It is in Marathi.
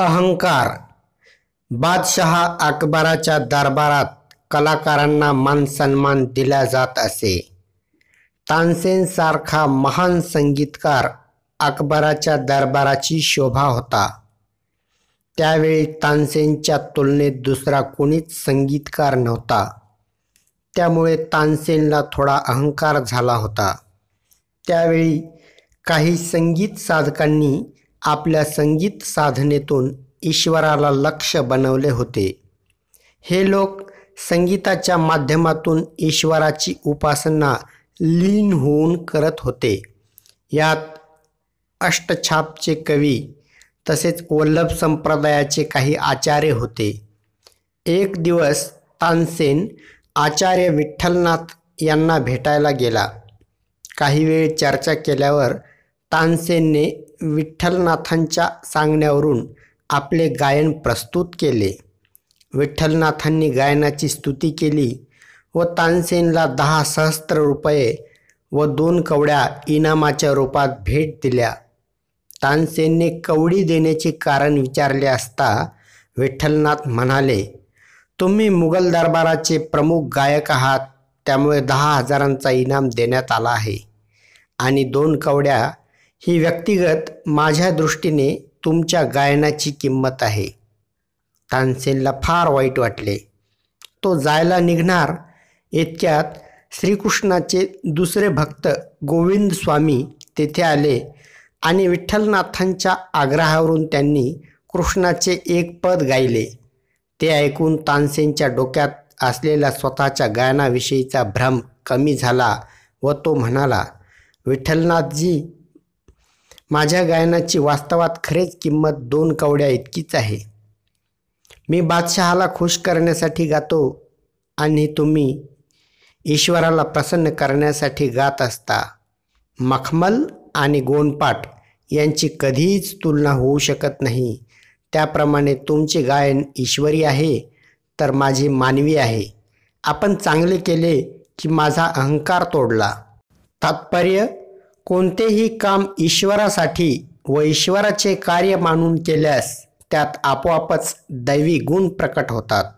अहंकार बादशहा अकबराच्या दरबारात कलाकारांना मान सन्मान दिला जात असे तानसेनसारखा महान संगीतकार अकबराच्या दरबाराची शोभा होता त्यावेळी तानसेनच्या तुलनेत दुसरा कोणीच संगीतकार नव्हता त्यामुळे तानसेनला थोडा अहंकार झाला होता त्यावेळी काही संगीत साधकांनी आपल्या संगीत साधनेतून ईश्वराला लक्ष बनवले होते हे लोक संगीताच्या माध्यमातून ईश्वराची उपासना लीन होऊन करत होते यात अष्टछापचे कवी तसेच वल्लभ संप्रदायाचे काही आचार्य होते एक दिवस तानसेन आचार्य विठ्ठलनाथ यांना भेटायला गेला काही वेळ चर्चा केल्यावर तानसेनने विठ्ठलनाथांच्या सांगण्यावरून आपले गायन प्रस्तुत केले विठ्ठलनाथांनी गायनाची स्तुती केली व तानसेनला दहा सहस्त्र रुपये व दोन कवड्या इनामाच्या रूपात भेट दिल्या तानसेनने कवडी देण्याचे कारण विचारले असता विठ्ठलनाथ म्हणाले तुम्ही मुघल दरबाराचे प्रमुख गायक आहात त्यामुळे दहा हजारांचा इनाम देण्यात आला आहे आणि दोन कवड्या ही व्यक्तिगत माझ्या दृष्टीने तुमच्या गायनाची किंमत आहे तानसेनला फार वाईट वाटले तो जायला निघणार इतक्यात श्रीकृष्णाचे दुसरे भक्त गोविंद स्वामी तेथे आले आणि विठ्ठलनाथांच्या आग्रहावरून त्यांनी कृष्णाचे एक पद गायले ते ऐकून तानसेनच्या डोक्यात असलेला स्वतःच्या गायनाविषयीचा भ्रम कमी झाला व तो म्हणाला विठ्ठलनाथजी माझ्या गायनाची वास्तवात खरेच किंमत दोन कवड्या इतकीच आहे मी बादशहाला खुश करण्यासाठी गातो आणि तुम्ही ईश्वराला प्रसन्न करण्यासाठी गात असता मखमल आणि गोंडपाट यांची कधीच तुलना होऊ शकत नाही त्याप्रमाणे तुमचे गायन ईश्वरी आहे तर माझे मानवी आहे आपण चांगले केले की माझा अहंकार तोडला तात्पर्य कोणतेही काम ईश्वरासाठी व ईश्वराचे कार्य मानून केल्यास त्यात आपोआपच दैवी गुण प्रकट होतात